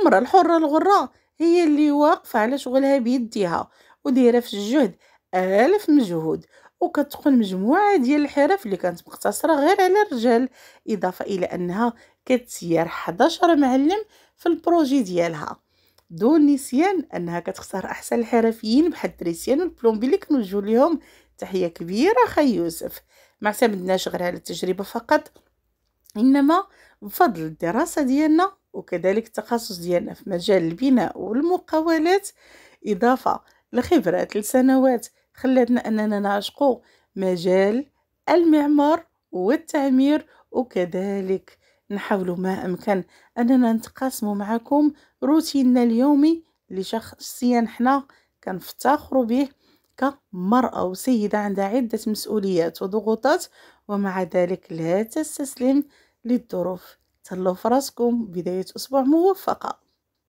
المرأة الحرة الغراء هي اللي واقفة على شغلها بيديها ودايرة في الجهد آلف مجهود وكتقن مجموعة ديال الحرف اللي كانت مقتصرة غير على الرجال إضافة إلى أنها كتسير 11 معلم في البروجي ديالها دون نسيان أنها كتختار أحسن الحرفيين بحال الدريسيان والبلومبي اللي كنوجهو ليهم تحية كبيرة خي يوسف ما اعتمدناش غير على التجربة فقط إنما بفضل الدراسة ديالنا وكذلك التخصص ديالنا في مجال البناء والمقاولات إضافة لخبرات لسنوات خلاتنا أننا نعشق مجال المعمار والتعمير وكذلك نحاول ما أمكن أننا نتقاسم معكم روتيننا اليومي لشخصيا حنا كنفتخروا به كمرأة وسيدة عندها عدة مسؤوليات وضغوطات ومع ذلك لا تستسلم للظروف تهلاو فراسكم بدايه اسبوع موفقه